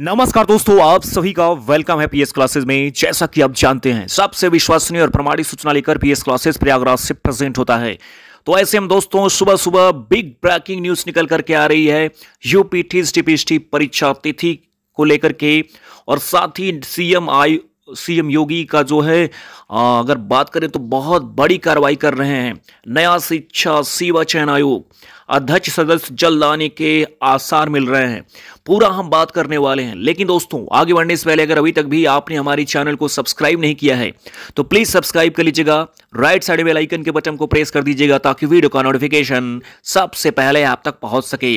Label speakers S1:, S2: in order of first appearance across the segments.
S1: नमस्कार दोस्तों आप सभी का वेलकम है पीएस क्लासेस में जैसा कि आप जानते हैं सबसे विश्वसनीय और प्रमाणित सूचना लेकर पीएस क्लासेस प्रयागराज से प्रेजेंट होता है तो ऐसे हम दोस्तों सुबह सुबह बिग ब्रेकिंग न्यूज निकल करके आ रही है यूपी टीएसटी पीएसटी परीक्षा तिथि को लेकर के और साथ ही सीएम आई सीएम योगी का जो है आ, अगर बात करें तो बहुत बड़ी कार्रवाई कर रहे हैं नया शिक्षा सेवा चयन आयोग अध्यक्ष सदस्य जल लाने के आसार मिल रहे हैं पूरा हम बात करने वाले हैं लेकिन दोस्तों आगे बढ़ने से पहले अगर अभी तक भी आपने हमारे चैनल को सब्सक्राइब नहीं किया है तो प्लीज सब्सक्राइब कर लीजिएगा राइट साइड में आइकन के बटन को प्रेस कर दीजिएगा ताकि वीडियो का नोटिफिकेशन सबसे पहले आप तक पहुंच सके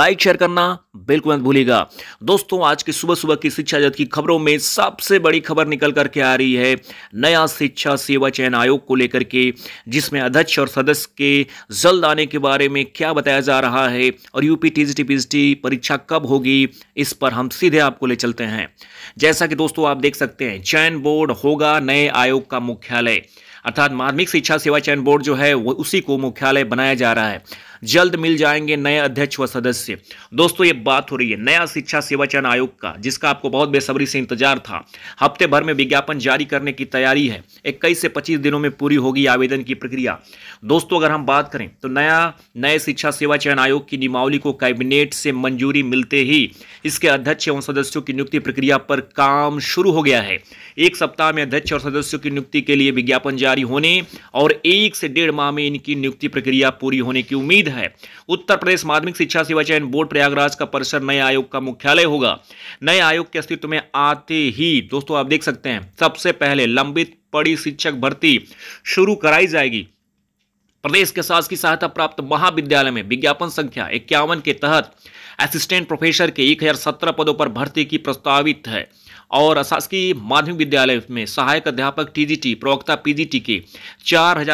S1: लाइक शेयर करना बिल्कुल मत भूलिएगा दोस्तों आज की सुबह सुबह की शिक्षा जगत की खबरों में सबसे बड़ी खबर निकल करके आ रही है नया शिक्षा सेवा चयन आयोग को लेकर के जिसमें अध्यक्ष और सदस्य के जल्द आने के बारे में क्या क्या बताया जा रहा है और यूपी टीजीटी पीजीटी परीक्षा कब होगी इस पर हम सीधे आपको ले चलते हैं जैसा कि दोस्तों आप देख सकते हैं चयन बोर्ड होगा नए आयोग का मुख्यालय अर्थात माध्यमिक शिक्षा सेवा चयन बोर्ड जो है वो उसी को मुख्यालय बनाया जा रहा है जल्द मिल जाएंगे नए अध्यक्ष व सदस्य दोस्तों ये बात हो रही है नया शिक्षा सेवा चयन आयोग का जिसका आपको बहुत बेसब्री से इंतजार था हफ्ते भर में विज्ञापन जारी करने की तैयारी है इक्कीस से पच्चीस दिनों में पूरी होगी आवेदन की प्रक्रिया दोस्तों अगर हम बात करें तो नया नए शिक्षा सेवा चयन आयोग की नियमावली को कैबिनेट से मंजूरी मिलते ही इसके अध्यक्ष एवं सदस्यों की नियुक्ति प्रक्रिया पर काम शुरू हो गया है एक सप्ताह में अध्यक्ष और सदस्यों की नियुक्ति के लिए विज्ञापन जारी होने और एक से डेढ़ माह में इनकी नियुक्ति प्रक्रिया पूरी होने की उम्मीद है उत्तर प्रदेश माध्यमिक शिक्षा सेवा चयन बोर्ड प्रयागराज का परिसर नए आयोग का मुख्यालय होगा नए आयोग के अस्तित्व में आते ही दोस्तों आप देख सकते हैं सबसे पहले लंबित पड़ी शिक्षक भर्ती शुरू कराई जाएगी प्रदेश के सास की सहायता प्राप्त महाविद्यालय में विज्ञापन संख्या इक्यावन के तहत असिस्टेंट प्रोफेसर के एक पदों पर भर्ती की प्रस्तावित है और शासकीय माध्यमिक विद्यालय में सहायक अध्यापक टीजीटी प्रवक्ता पीजीटी के चार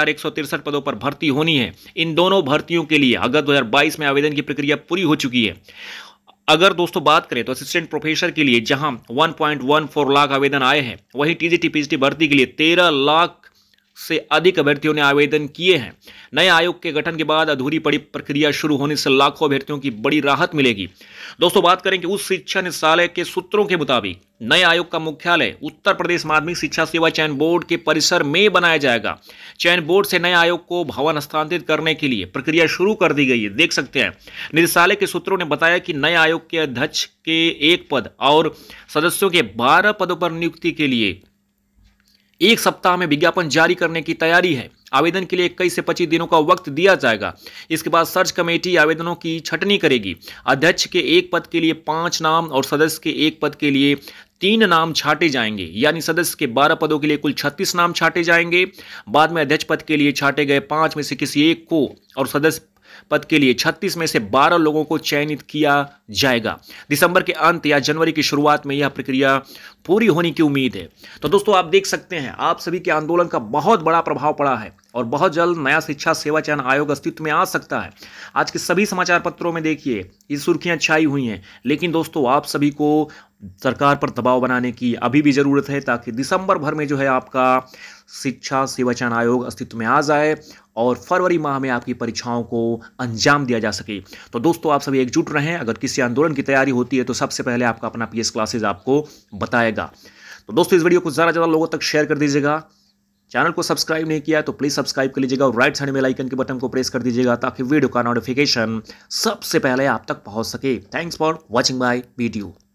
S1: पदों पर भर्ती होनी है इन दोनों भर्तियों के लिए अगस्त 2022 में आवेदन की प्रक्रिया पूरी हो चुकी है अगर दोस्तों बात करें तो असिस्टेंट प्रोफेसर के लिए जहां 1.14 लाख आवेदन आए हैं वहीं टीजीटी पीजीटी भर्ती के लिए 13 लाख से अधिक अभ्यर्थियों ने आवेदन किए हैं नए आयोग के गठन के बाद अधूरी पड़ी प्रक्रिया शुरू होने से लाखों अभ्यर्थियों की बड़ी राहत मिलेगी दोस्तों बात करें कि उच्च शिक्षा निदेशालय के सूत्रों के मुताबिक नए आयोग का मुख्यालय उत्तर प्रदेश माध्यमिक शिक्षा सेवा चयन बोर्ड के परिसर में बनाया जाएगा चयन बोर्ड से नए आयोग को भवन हस्तांतरित करने के लिए प्रक्रिया शुरू कर दी गई है देख सकते हैं निदेशालय के सूत्रों ने बताया कि नए आयोग के अध्यक्ष के एक पद और सदस्यों के बारह पदों पर नियुक्ति के लिए एक सप्ताह में विज्ञापन जारी करने की तैयारी है आवेदन के लिए इक्कीस से पच्चीस दिनों का वक्त दिया जाएगा इसके बाद सर्च कमेटी आवेदनों की छटनी करेगी अध्यक्ष के एक पद के लिए पांच नाम और सदस्य के एक पद के लिए तीन नाम छाटे जाएंगे यानी सदस्य के बारह पदों के लिए कुल छत्तीस नाम छाटे जाएंगे बाद में अध्यक्ष पद के लिए छाटे गए पांच में से किसी एक को और सदस्य पद के लिए 36 में से 12 लोगों को चयनित किया जाएगा दिसंबर के अंत या जनवरी की शुरुआत में यह प्रक्रिया पूरी होने की उम्मीद है तो दोस्तों आप देख सकते हैं आप सभी के आंदोलन का बहुत बड़ा प्रभाव पड़ा है और बहुत जल्द नया शिक्षा सेवा चयन आयोग अस्तित्व में आ सकता है आज के सभी समाचार पत्रों में देखिए ये सुर्खियां छाई हुई हैं लेकिन दोस्तों आप सभी को सरकार पर दबाव बनाने की अभी भी ज़रूरत है ताकि दिसंबर भर में जो है आपका शिक्षा सेवा चयन आयोग अस्तित्व में आ जाए और फरवरी माह में आपकी परीक्षाओं को अंजाम दिया जा सके तो दोस्तों आप सभी एकजुट रहें अगर किसी आंदोलन की तैयारी होती है तो सबसे पहले आपका अपना पी क्लासेज आपको बताएगा तो दोस्तों इस वीडियो को ज़्यादा ज़्यादा लोगों तक शेयर कर दीजिएगा चैनल को सब्सक्राइब नहीं किया तो प्लीज़ सब्सक्राइब कर लीजिएगा और राइट साइड में लाइकन के बटन को प्रेस कर दीजिएगा ताकि वीडियो का नोटिफिकेशन सबसे पहले आप तक पहुंच सके thanks for watching my video